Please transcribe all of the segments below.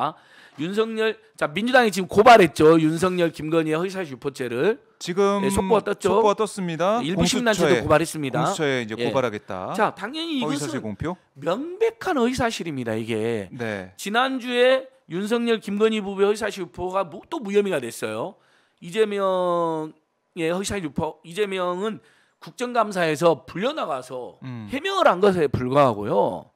아, 윤석열 자 민주당이 지금 고발했죠. 윤석열 김건희의 허위사실 유포죄를 지금 네, 속보가 떴죠. 속보가 떴습니다. 예, 일부 공수처도 고발했습니다. 공수처에 이제 예. 고발하겠다. 자 당연히 이것은 공표? 명백한 허위사실입니다. 이게 네. 지난주에 윤석열 김건희 부부의 허위사실 유포가 뭐, 또 무혐의가 됐어요. 이재명의 허위사실 유포 이재명은 국정감사에서 불려나가서 음. 해명을 한 것에 불과하고요.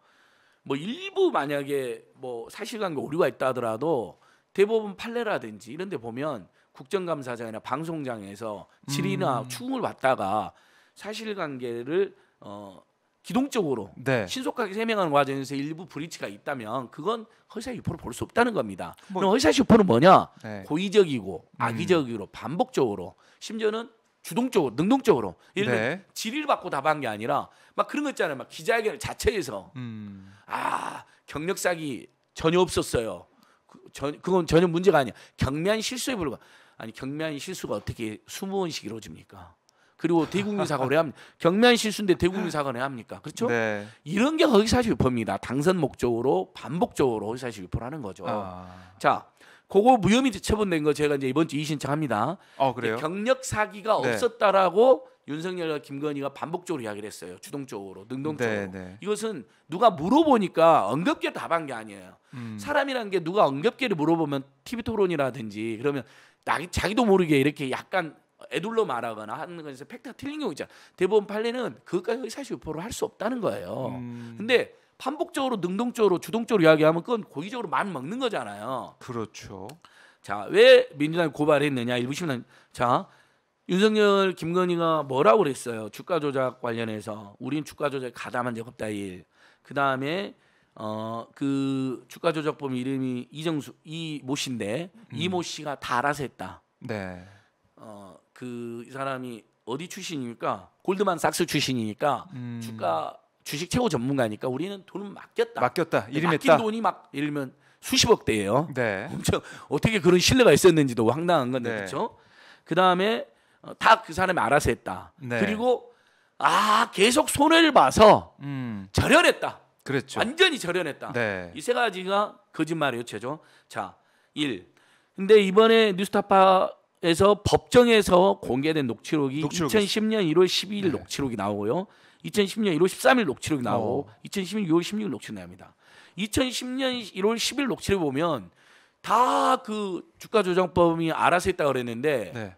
뭐 일부 만약에 뭐 사실관계 오류가 있다 하더라도 대법원 판례라든지 이런 데 보면 국정감사장이나 방송장에서 질의나 음. 추궁을 받다가 사실관계를 어 기동적으로 네. 신속하게 세명하는 과정에서 일부 브이치가 있다면 그건 허위사실유포로 볼 수 없다는 겁니다. 뭐. 그럼 허위사실유포는 뭐냐? 네. 고의적이고 음. 악의적으로 음. 반복적으로 심지어는 주동적으로 능동적으로 예를 들면 네. 질의를 받고 답한 게 아니라 막 그런 거 있잖아요. 막 기자회견을 자체에서 음. 아 경력 사기 전혀 없었어요. 그, 전, 그건 전혀 문제가 아니야. 경미한 실수에 불과 아니 경미한 실수가 어떻게 스무 원씩 이루어집니까? 그리고 대국민 사과를 해야 합니까? 경미한 실수인데 대국민 사과를 해야 합니까? 그렇죠? 네. 이런 게 허위사실 유포입니다. 당선 목적으로 반복적으로 허위사실 유포라는 거죠. 아. 자 그거 무혐의 처분된 거 제가 이제 이번 주 이신청합니다. 어, 아, 그래요? 경력 사기가 네. 없었다라고 윤석열과 김건희가 반복적으로 이야기를 했어요. 주동적으로, 능동적으로. 네네. 네. 이것은 누가 물어보니까 언급게 답한 게 아니에요. 음. 사람이라는 게 누가 언급게를 물어보면 TV 토론이라든지 그러면 나, 자기도 모르게 이렇게 약간 애둘러 말하거나 하는 거에서 팩트가 틀린 경우 있잖아. 대법원 판례는 그것까지 사실유포를할 수 없다는 거예요. 음. 근데 반복적으로 능동적으로 주동적으로 이야기하면 그건 고의적으로 만 먹는 거잖아요. 그렇죠. 자, 왜 민주당이 고발했느냐? 일부 신문 자, 윤석열 김건희가 뭐라고 그랬어요? 주가 조작 관련해서 우린 주가 조작 가담한 적 없다 일. 그다음에 어 그 주가 조작범 이름이 이정수 이모 씨인데 음. 이모 씨가 다 알아서 했다. 네. 어그이 사람이 어디 출신입니까? 골드만삭스 출신이니까 음. 주가 주식 최고 전문가니까 우리는 돈은 맡겼다. 맡겼다. 이름했다. 네, 맡 돈이 막 예를 들면 수십억 대예요. 네. 엄청 어떻게 그런 신뢰가 있었는지도 황당한 건데 네. 그렇죠? 그다음에 어, 다그 사람이 알아서 했다. 네. 그리고 아 계속 손해를 봐서 음. 절연했다. 그렇죠. 완전히 절연했다. 네. 이 세 가지가 거짓말이 요체죠. 자, 1. 근데 이번에 뉴스타파에서 법정에서 공개된 녹취록이 녹취록 2010년 1월 12일 네. 녹취록이 나오고요. 2010년 1월 13일 녹취록이 나오고 어. 2010년 6월 16일 녹취록이 나옵니다. 2010년 1월 10일 녹취를 보면 다 그 주가 조정법이 알아서 했다 고 그랬는데 네.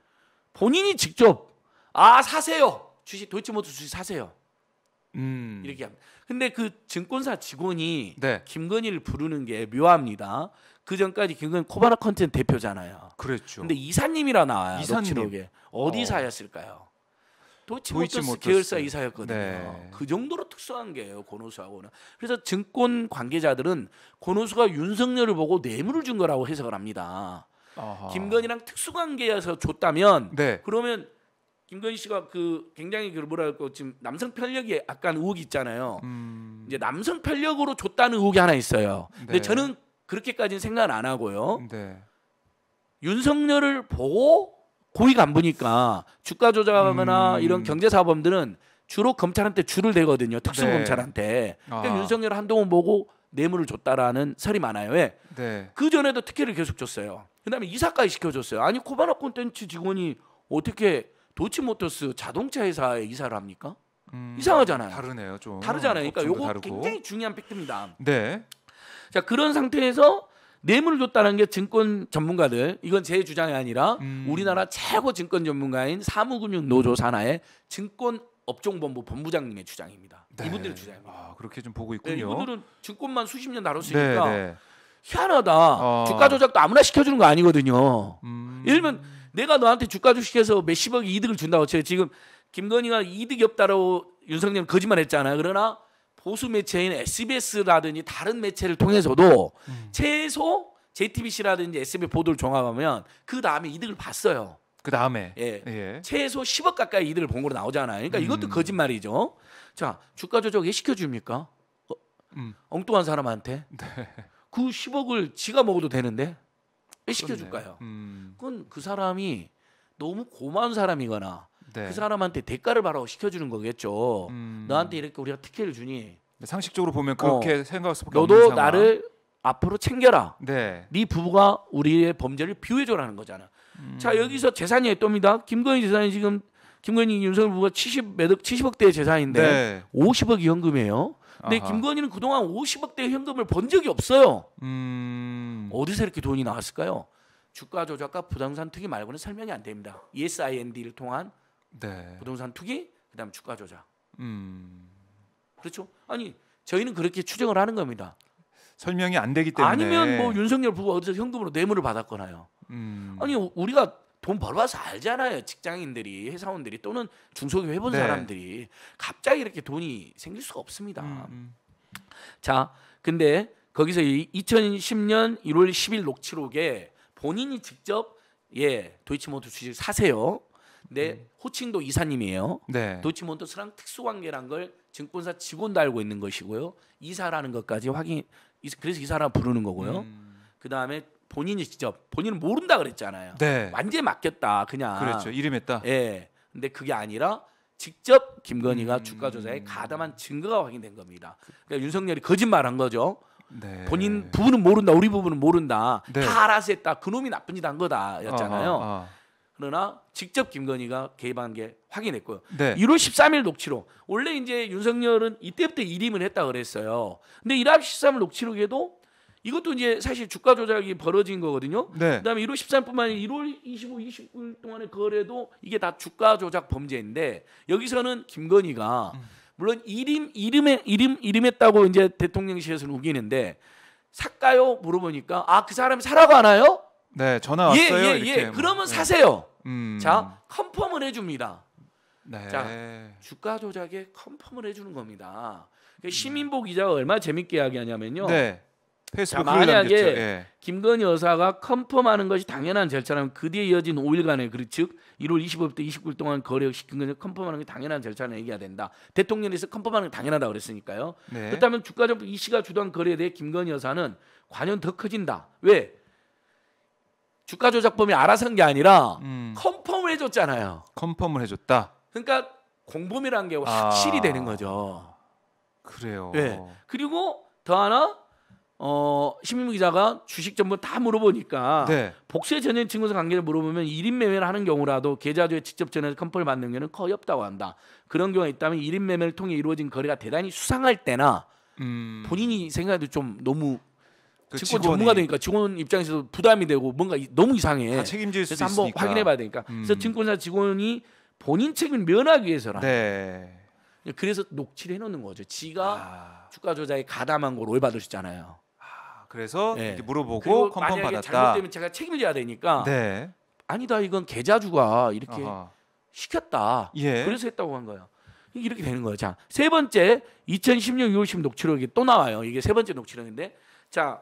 본인이 직접 아 사세요 주식 도이치모터 주식 사세요 음. 이렇게 합니다. 근데 그 증권사 직원이 네. 김건희를 부르는 게 묘합니다. 그 전까지 김건희 코바나 컨텐츠 대표잖아요. 그렇죠. 근데 이사님이라 나와요. 이사님. 녹취록에 어디 어. 사였을까요? 도이치모터스 도이치 계열사 이사였거든요. 네. 그 정도로 특수한 게예요 고노수하고는. 그래서 증권 관계자들은 고노수가 윤석열을 보고 뇌물을 준 거라고 해석을 합니다. 아하. 김건희랑 특수관계여서 줬다면 네. 그러면 김건희 씨가 그 굉장히 그 뭐랄까 지금 남성 편력이 약간 의혹이 있잖아요. 음... 이제 남성 편력으로 줬다는 의혹이 하나 있어요. 네. 근데 저는 그렇게까지는 생각은 안 하고요. 네. 윤석열을 보고 고의가 안 보니까 주가 조작하거나 음. 이런 경제 사범들은 주로 검찰한테 줄을 대거든요. 특수검찰한테. 네. 아. 그러니까 아. 윤석열 한동훈 보고 뇌물을 줬다라는 설이 많아요. 왜? 예. 네. 그 전에도 특혜를 계속 줬어요. 그다음에 이사까지 시켜줬어요. 아니 코바나 콘텐츠 직원이 어떻게 도치모터스 자동차 회사에 이사를 합니까? 음, 이상하잖아요. 다르네요, 좀. 다르잖아요. 그러니까 요거 다르고. 굉장히 중요한 팩트입니다. 네. 자 그런 상태에서 뇌물을 줬다는 게 증권 전문가들 이건 제 주장이 아니라 음. 우리나라 최고 증권 전문가인 사무금융노조 산하의 증권 업종본부 본부장님의 주장입니다. 네. 이분들의 주장입니다. 아, 그렇게 좀 보고 네, 있군요. 네, 이분들은 증권만 수십 년 다뤘으니까 네, 네, 희한하다. 어. 주가 조작도 아무나 시켜주는 거 아니거든요. 음. 예를 들면 내가 너한테 주가 조식해서 몇십억 이득을 준다고 제가 지금 김건희가 이득이 없다고 라 윤석열 거짓말했잖아요. 그러나 보수 매체인 SBS라든지 다른 매체를 통해서도 음. 최소 JTBC라든지 SBS 보도를 종합하면 그 다음에 이득을 봤어요. 그 다음에 예. 예. 최소 10억 가까이 이득을 본 걸로 나오잖아요. 그러니까 음. 이것도 거짓말이죠. 자 주가 조작 왜 시켜줍니까? 어, 음. 엉뚱한 사람한테 네. 그 10억을 지가 먹어도 되는데 왜 시켜줄까요? 음. 그건 그 사람이 너무 고마운 사람이거나 네. 그 사람한테 대가를 바라고 시켜주는 거겠죠. 음... 너한테 이렇게 우리가 특혜를 주니 상식적으로 보면 그렇게 어, 생각할 수밖에 없는 상황. 너도 나를 앞으로 챙겨라. 네. 네 부부가 우리의 범죄를 비유해줘라는 거잖아. 음... 자 여기서 재산이 또입니다. 김건희 재산이 지금 김건희 윤석열 부부가 70 매덕 70억대의 재산인데 네. 50억이 현금이에요. 근데 아하. 김건희는 그동안 50억대 현금을 번 적이 없어요. 음... 어디서 이렇게 돈이 나왔을까요? 주가 조작과 부동산 투기 말고는 설명이 안 됩니다. ESIND를 통한 네. 부동산 투기, 그다음 주가 조작. 음. 그렇죠? 아니 저희는 그렇게 추정을 하는 겁니다. 설명이 안 되기 때문에 아니면 뭐 윤석열 부부가 어디서 현금으로 뇌물을 받았거나요. 음. 아니 우리가 돈 벌어서 알잖아요. 직장인들이, 회사원들이 또는 중소기업 해본 네. 사람들이 갑자기 이렇게 돈이 생길 수가 없습니다. 음. 음. 자, 근데 거기서 이 2010년 1월 10일 녹취록에 본인이 직접 예 도이치모터 주식 사세요. 내 음. 호칭도 이사님이에요. 네. 도치몬토스랑 특수관계란 걸 증권사 직원도 알고 있는 것이고요. 이사라는 것까지 확인. 그래서 이사라 부르는 거고요. 음. 그 다음에 본인이 직접 본인은 모른다 그랬잖아요. 네. 완전히 맡겼다 그냥. 그렇죠. 이름했다. 예. 근데 그게 아니라 직접 김건희가 음. 주가 조사에 가담한 증거가 확인된 겁니다. 그러니까 윤석열이 거짓말한 거죠. 네. 본인 부분은 모른다, 우리 부분은 모른다. 네. 다 알아서 했다. 그놈이 나쁜 짓 한 거다였잖아요. 어허, 아, 어 아, 아. 그러나 직접 김건희가 개입한 게 확인했고요. 네. 1월 13일 녹취록. 원래 이제 윤석열은 이때부터 일임을 했다 그랬어요. 근데 1월 13일 녹취록에도 이것도 이제 사실 주가 조작이 벌어진 거거든요. 네. 그다음에 1월 13뿐만 아니라 1월 25, 29일 동안의 거래도 이게 다 주가 조작 범죄인데 여기서는 김건희가 음. 물론 이름 이름에 이름 이름했다고 이제 대통령실에서는 우기는데 사까요 물어보니까 아 그 사람이 살아가나요 네, 전화 왔어요. 예, 예, 예. 뭐. 그러면 음. 사세요. 음. 자, 컨펌을 해줍니다. 네. 자, 주가 조작에 컨펌을 해주는 겁니다. 그러니까 시민보 기자가 얼마나 재밌게 이야기하냐면요. 네. 자, 만약에 예. 김건희 여사가 컨펌하는 것이 당연한 절차라면 그 뒤에 이어진 5일간의 그즉 1월 25일부터 29일 동안 거래 시킨 것을 컨펌하는 게 당연한 절차는 라 얘기가 된다. 대통령에서 컨펌하는 게 당연하다 고 그랬으니까요. 네. 그렇다면 주가정부 이 씨가 주도한 거래에 대해 김건희 여사는 관연 더 커진다. 왜? 주가 조작범이 알아서 한 게 아니라 음. 컨펌을 해줬잖아요. 컨펌을 해줬다. 그러니까 공범이라는 게 확실히 아. 되는 거죠. 그래요. 네. 그리고 더 하나 어, 신민 기자가 주식 전보다 물어보니까 네. 복수 전현 친구들 관계를 물어보면 1인 매매를 하는 경우라도 계좌주에 직접 전해서 컨펌을 받는 경우는 거의 없다고 한다. 그런 경우가 있다면 1인 매매를 통해 이루어진 거래가 대단히 수상할 때나 음. 본인이 생각해도 좀 너무 그 직원 직원이. 전문가 되니까 직원 입장에서도 부담이 되고 뭔가 너무 이상해. 책임질 수 그래서 한번 있으니까. 확인해봐야 되니까. 음. 그래서 증권사 직원이 본인 책임 을 면하기 위해서라. 네. 그래서 녹취를 해놓는 거죠. 지가 아. 주가 조작에 가담한 걸 오해받을 수 있잖아요. 그래서 네. 물어보고 컨펌 받았다. 잘못되면 제가 책임을 져야 되니까. 네. 아니다 이건 계좌주가 이렇게 아하. 시켰다. 예. 그래서 했다고 한 거예요. 이렇게 되는 거예요. 자, 세 번째 2016 6월 10 녹취록이 또 나와요. 이게 세 번째 녹취록인데 자,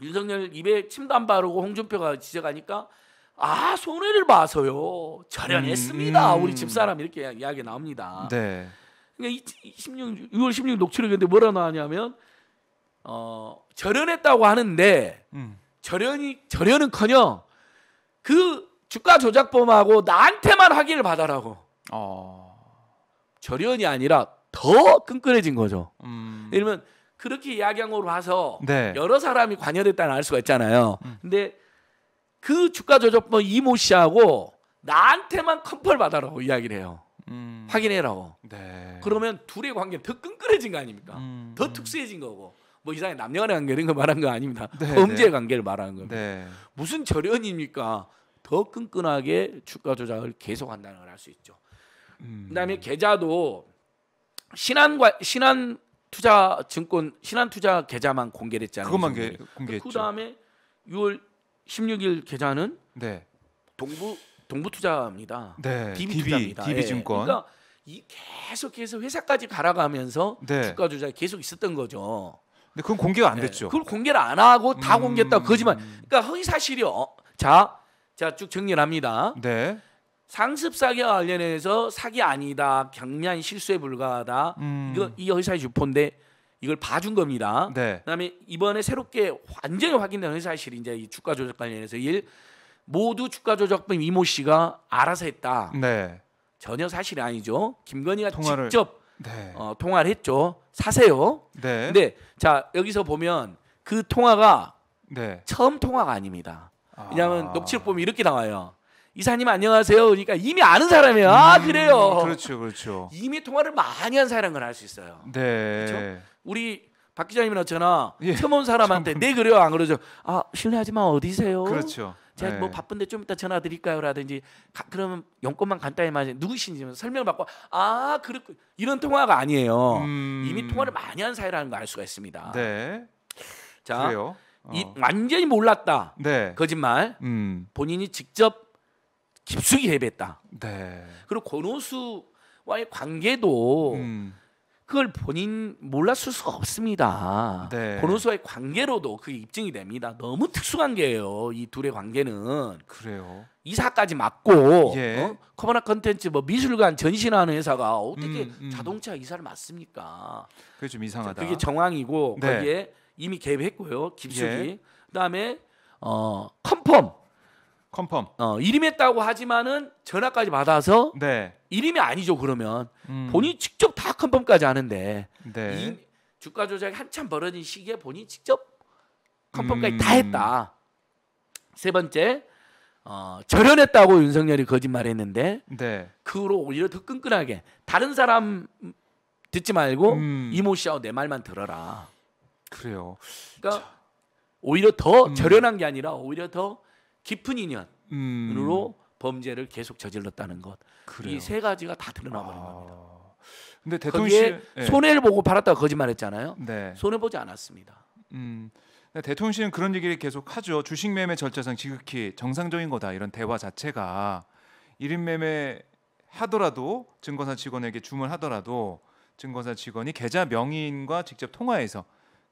윤석열 입에 침단 바르고 홍준표가 지적하니까 아 손해를 봐서요 절연했습니다 음, 음. 우리 집사람 이렇게 이야기 나옵니다. 네. 그러니까 16, 6월 16일 녹취록인데 뭐라 나왔냐면 어 절연했다고 하는데 음. 절연이 절연은커녕 그 주가 조작범하고 나한테만 하기를 받아라고. 어. 절연이 아니라 더 끈끈해진 거죠. 음. 이러면 그렇게 이야기한 걸로 봐서 네. 여러 사람이 관여됐다는 알 수가 있잖아요. 음. 근데 그 주가 조작법 이모 씨하고 나한테만 컴펄 받아라고 이야기를 해요. 음. 확인해라고. 네. 그러면 둘의 관계 더 끈끈해진 거 아닙니까? 음. 더 특수해진 거고. 뭐 이상의 남녀간의 관계 이런 거 말한 거 아닙니다. 네, 네, 범죄 관계를 말하는 겁니다. 네. 무슨 절연입니까? 더 끈끈하게 주가 조작을 계속한다는 걸 알 수 있죠. 음. 그다음에 계좌도 신한 과, 신한 투자 증권 신한 투자 계좌만 공개를 했잖아요. 그것만 개, 그 공개했죠. 그다음에 6월 16일 계좌는 네. 동부 동부 투자입니다. 네. DB, DB 투자입니다. DB 증권. 예. 그러니까 이 계속해서 회사까지 갈아가면서 네. 주가 조작 계속 있었던 거죠. 근데 그건 공개가 안 예. 됐죠. 네. 그걸 공개를 안 하고 다 음... 공개했다 거짓말. 그러니까 허위 사실이요. 자, 자 쭉 정리합니다. 네. 상습 사기와 관련해서 사기 아니다, 경미한 실수에 불과하다. 음. 이거 이 회사의 주포인데 이걸 봐준 겁니다. 네. 그다음에 이번에 새롭게 완전히 확인된 회사실이 이제 이 주가 조작 관련해서 일 모두 주가 조작범 이모 씨가 알아서 했다. 네. 전혀 사실이 아니죠. 김건희가 통화를, 직접 네. 어, 통화를 했죠. 사세요. 네. 근데 자 여기서 보면 그 통화가 네. 처음 통화가 아닙니다. 왜냐하면 아. 녹취록 보면 이렇게 나와요. 이사님 안녕하세요. 그러니까 이미 아는 사람이야. 아, 음, 그래요. 그렇죠, 그렇죠. 이미 통화를 많이 한 사람을 알수 있어요. 네. 그렇죠? 우리 박 기자님이나 저나 예. 처음 온 사람한테 네 그래요 안 그러죠. 아 실례하지만 어디세요? 그렇죠. 제가 네. 뭐 바쁜데 좀 이따 전화 드릴까요? 라든지 가, 그러면 용건만 간단히 말해 누구신지 뭐 설명을 받고 아 그렇고 이런 통화가 아니에요. 음... 이미 통화를 많이 한 사이라는 걸 알 수가 있습니다. 네. 자, 그래요. 어. 이, 완전히 몰랐다. 네. 거짓말. 음. 본인이 직접 깊숙이 헤했다 네. 그리고 권오수와의 관계도 음. 그걸 본인 몰랐을 수가 없습니다. 네. 권오수와의 관계로도 그게 입증이 됩니다. 너무 특수한 게예요. 이 둘의 관계는. 그래요. 이사까지 맡고 예. 어? 커버나 컨텐츠 뭐 미술관 전시하는 회사가 어떻게 음, 음. 자동차 이사를 맡습니까? 그게 좀 이상하다. 그게 정황이고 네. 거기에 이미 개입했고요. 깊숙이. 예. 그다음에 어 컴펌 컨펌. 어, 이름했다고 하지만은 전화까지 받아서 네. 이름이 아니죠 그러면 음. 본인 직접 다 컨펌까지 하는데 네. 이 주가 조작이 한참 벌어진 시기에 본인 직접 컨펌까지 음. 다 했다. 세 번째 어, 절연했다고 윤석열이 거짓말했는데 네. 그 후로 오히려 더 끈끈하게 다른 사람 듣지 말고 음. 이모 씨하고 내 말만 들어라. 그래요. 그러니까 자. 오히려 더 음. 절연한 게 아니라 오히려 더 깊은 인연으로 음. 범죄를 계속 저질렀다는 것. 이 세 가지가 다 드러나버린 아. 겁니다. 근데 대통령실 네. 예. 손해를 보고 팔았다고 거짓말했잖아요. 네. 손해 보지 않았습니다. 음. 대통령실은 그런 얘기를 계속 하죠. 주식 매매 절차상 지극히 정상적인 거다. 이런 대화 자체가 1인 매매 하더라도 증권사 직원에게 주문하더라도 증권사 직원이 계좌 명인과 직접 통화해서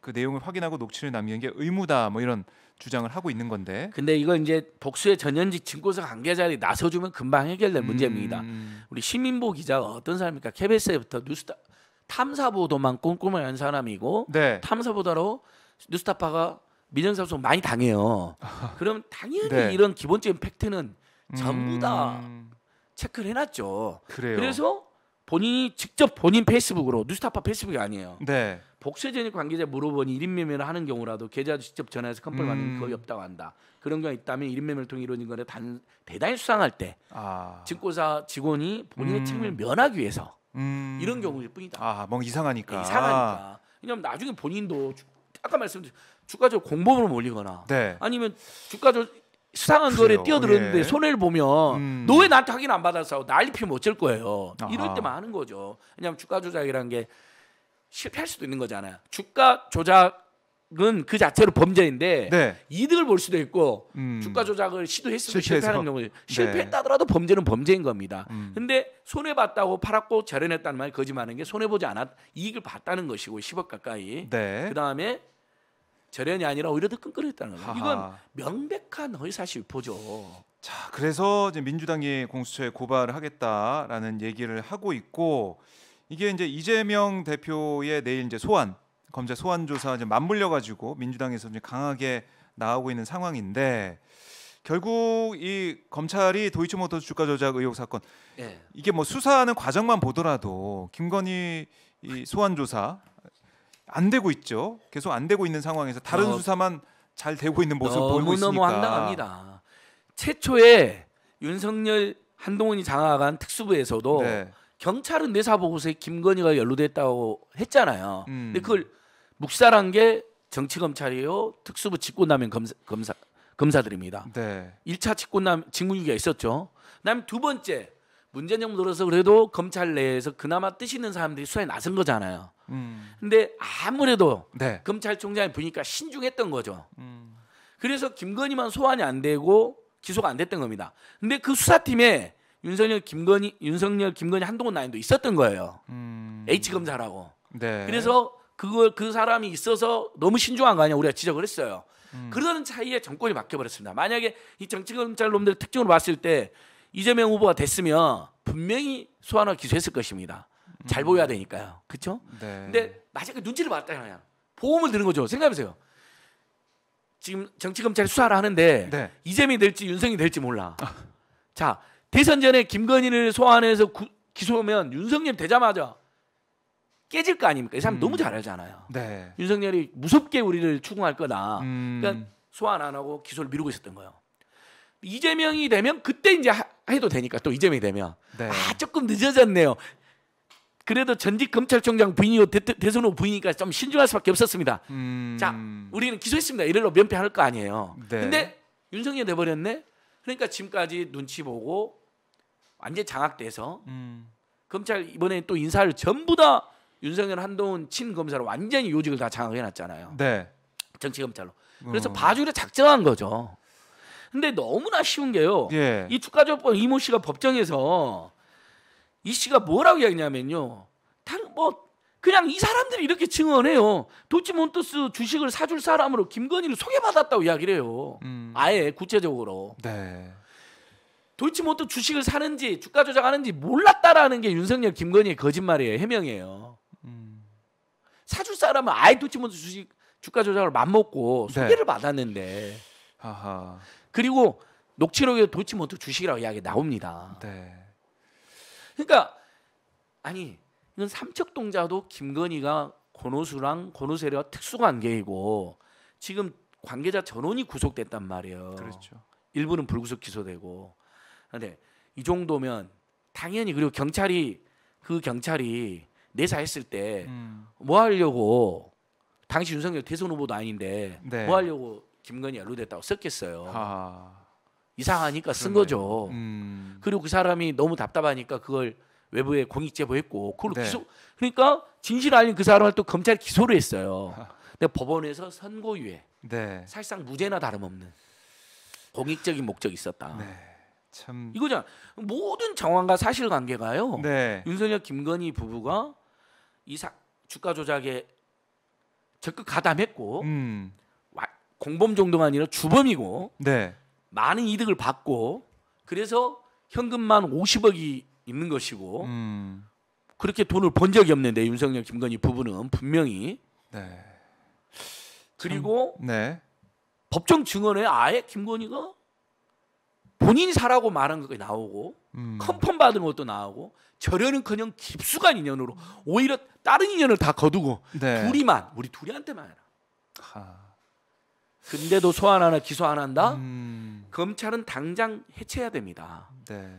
그 내용을 확인하고 녹취를 남기는 게 의무다 뭐 이런 주장을 하고 있는 건데. 근데 이걸 이제 복수의 전현직 증권사 관계자들이 나서주면 금방 해결될 음... 문제입니다. 우리 시민보 기자가 어떤 사람입니까? 케 k 스 s 부터 뉴스타 탐사 보도만 꼼꼼히 한 사람이고 네. 탐사 보도로 뉴스타파가 민정사소 많이 당해요. 그럼 당연히 네. 이런 기본적인 팩트는 전부 다 음... 체크를 해놨죠. 그래요. 그래서 본인이 직접 본인 페이스북으로 뉴스타파 페이스북이 아니에요. 네. 복세전입 관계자 물어보니 1인 매매를 하는 경우라도 계좌 직접 전화해서 컨펌 음. 받는 게 음. 거의 없다고 한다. 그런 경우 있다면 1인 매매를 통해 이루어진 거래 단, 대단히 수상할 때 아. 증권사 직원이 본인의 음. 책임을 면하기 위해서 음. 이런 경우일 뿐이다. 아, 뭔가 이상하니까. 네, 이상하니까. 왜냐면 나중에 본인도 주, 아까 말씀드렸주가조 공범으로 몰리거나 네. 아니면 주가조 수상한 거래 뛰어들었는데 예. 손해를 보면 음. 너왜 나한테 확인 안 받았어? 난리 피면 어쩔 거예요. 이럴 아하. 때만 하는 거죠. 왜냐하면 주가 조작이라는 게 실패할 수도 있는 거잖아요. 주가 조작은 그 자체로 범죄인데 네. 이득을 볼 수도 있고 음. 주가 조작을 시도했으면 실패하는 경우 네. 실패했다더라도 범죄는 범죄인 겁니다. 음. 근데 손해 봤다고 팔았고 절연했다는 말 거짓말하는 게 손해 보지 않았 이익을 봤다는 것이고 10억 가까이. 네. 그다음에 절연이 아니라 오히려 더 끈끈했다는 거예요. 이건 명백한 허위사실 보죠. 자, 그래서 이제 민주당이 공수처에 고발을 하겠다라는 얘기를 하고 있고 이게 이제 이재명 대표의 내일 이제 소환 검찰 소환 조사 이제 맞물려 가지고 민주당에서 이제 강하게 나오고 있는 상황인데 결국 이 검찰이 도이치모터스 주가 조작 의혹 사건 네. 이게 뭐 수사하는 과정만 보더라도 김건희 이 소환 조사 안 되고 있죠. 계속 안 되고 있는 상황에서 다른 어, 수사만 잘 되고 있는 모습 보이고 있으니까 너무 황당합니다. 최초에 윤석열 한동훈이 장악한 특수부에서도 네. 경찰은 내사 보고서에 김건희가 연루됐다고 했잖아요. 음. 근데 그걸 묵살한 게 정치 검찰이요, 특수부 직권남용 검사, 검사 검사들입니다. 네. 1차 직권남 직무유기가 있었죠. 그다음에 두 번째 문재인 정부 들어서 그래도 검찰 내에서 그나마 뜻 있는 사람들이 수사에 나선 거잖아요. 음. 근데 아무래도 네. 검찰총장이 보니까 신중했던 거죠. 음. 그래서 김건희만 소환이 안 되고 기소가 안 됐던 겁니다. 근데 그 수사팀에 윤석열 김건희 윤석열 김건희 한동훈 라인도 있었던 거예요. 음. H 검사라고. 네. 그래서 그걸 그 사람이 있어서 너무 신중한 거 아니야 우리가 지적을 했어요. 음. 그러는 사이에 정권이 바뀌어버렸습니다. 만약에 이 정치 검찰 놈들 특징으로 봤을 때 이재명 후보가 됐으면 분명히 소환을 기소했을 것입니다. 잘 음. 보여야 되니까요. 그렇죠? 네. 근데 만약에 눈치를 봤다잖아요. 보험을 드는 거죠. 생각해보세요. 지금 정치 검찰이 수사를 하는데 네. 이재명이 될지 윤석이 될지 몰라. 자 대선 전에 김건희를 소환해서 구, 기소하면 윤석열 되자마자 깨질 거 아닙니까? 이 사람 음. 너무 잘 알잖아요. 네. 윤석열이 무섭게 우리를 추궁할 거다. 음. 그러니까 소환 안 하고 기소를 미루고 있었던 거예요. 이재명이 되면 그때 이제 해도 되니까 또 이재명이 되면 네. 아 조금 늦어졌네요. 그래도 전직 검찰총장 부인이고 대, 선후 부인이니까 좀 신중할 수밖에 없었습니다. 음. 자, 우리는 기소했습니다. 이래로 면피할 거 아니에요. 네. 근데 윤석열 돼버렸네. 그러니까 지금까지 눈치 보고 완전 장악돼서 음. 검찰 이번에 또 인사를 전부 다 윤석열 한동훈 친 검사로 완전히 요직을 다 장악해놨잖아요. 네. 정치 검찰로. 그래서 음. 봐주기로 작정한 거죠. 근데 너무나 쉬운 게요. 예. 이 주가조법 이모 씨가 법정에서 이 씨가 뭐라고 이야기냐면요. 다뭐 그냥 이 사람들이 이렇게 증언해요. 도치몬토스 주식을 사줄 사람으로 김건희를 소개받았다고 이야기를 해요. 음. 아예 구체적으로. 네. 도이치모터 주식을 사는지 주가 조작하는지 몰랐다라는 게 윤석열 김건희의 거짓말이에요 해명이에요. 음. 사줄 사람은 아예 도이치모터 주식 주가 조작을 맘먹고 네. 소개를 네. 받았는데. 아하. 그리고 녹취록에 도이치모터 주식이라고 이야기 나옵니다. 네. 그러니까 아니 이건 삼척동자도 김건희가 권오수랑권오세례와 특수관계이고 지금 관계자 전원이 구속됐단 말이에요. 그렇죠. 일부는 불구속 기소되고 근데 아, 네. 이 정도면 당연히 그리고 경찰이 그 경찰이 내사했을 때뭐 음. 뭐 하려고 당시 윤석열 대선 후보도 아닌데 네. 뭐 하려고 김건희 연루됐다고 썼겠어요. 아. 이상하니까 쓴그러네 거죠. 음. 그리고 그 사람이 너무 답답하니까 그걸 외부에 공익 제보했고 그걸 네. 기소 그러니까 진실 알린 그 사람을 또 검찰 기소를 했어요. 근데 법원에서 선고유예. 네. 사실상 무죄나 다름없는 공익적인 목적이 있었다. 네. 참 이거잖아. 모든 정황과 사실관계가요. 네. 윤석열 김건희 부부가 이 사, 주가 조작에 적극 가담했고 음. 와, 공범 정도가 아니라 주범이고 네. 많은 이득을 받고 그래서 현금만 50억이 있는 것이고 음. 그렇게 돈을 번 적이 없는데 윤석열 김건희 부부는 분명히 네. 그리고 네. 법정 증언에 아예 김건희가 본인이 사라고 말한 것도 나오고 음. 컨펌 받은 것도 나오고 저려는커녕 깊숙한 인연으로 오히려 다른 인연을 다 거두고 네. 둘이만 우리 둘이한테만 해라. 하. 근데도 소환 하나 기소 안 한다? 음. 검찰은 당장 해체해야 됩니다. 네.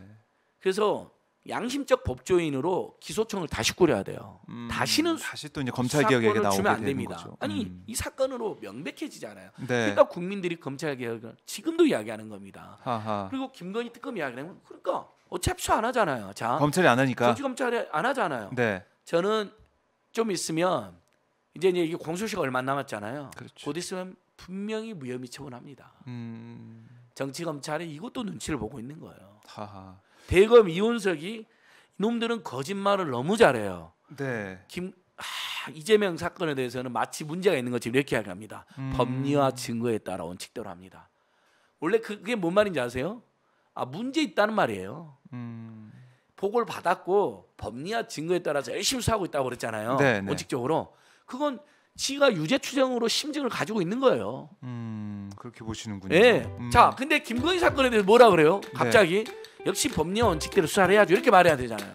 그래서 양심적 법조인으로 기소청을 다시 꾸려야 돼요. 음, 다시는 다시 또 이제 검찰 개혁에 나오게 안 됩니다. 아니 음. 이 사건으로 명백해지잖아요. 네. 그러니까 국민들이 검찰 개혁을 지금도 이야기하는 겁니다. 하하. 그리고 김건희 특검 이야기하면 그러니까 어차피 안 하잖아요. 자 검찰이 안 하니까 검찰이 안 하잖아요. 네. 저는 좀 있으면 이제 이게 공소시가 얼마 남았잖아요. 그렇죠. 곧 있으면 분명히 무혐의 처분합니다. 음. 정치 검찰이 이것도 눈치를 보고 있는 거예요. 하하. 대검 이혼석이 놈들은 거짓말을 너무 잘해요. 네. 김 아, 이재명 사건에 대해서는 마치 문제가 있는 것처럼 이렇게 이야기합니다. 음. 법리와 증거에 따라 원칙대로 합니다. 원래 그, 그게 뭔 말인지 아세요? 아 문제 있다는 말이에요. 음. 보고 받았고 법리와 증거에 따라서 열심히 수하고 있다고 그랬잖아요. 네, 네. 원칙적으로 그건 지가 유죄 추정으로 심증을 가지고 있는 거예요. 음, 그렇게 보시는군요. 예. 음. 자, 근데 김건희 사건에 대해서 뭐라 그래요? 갑자기 네. 역시 법리 원칙대로 수사를 해야죠. 이렇게 말해야 되잖아요.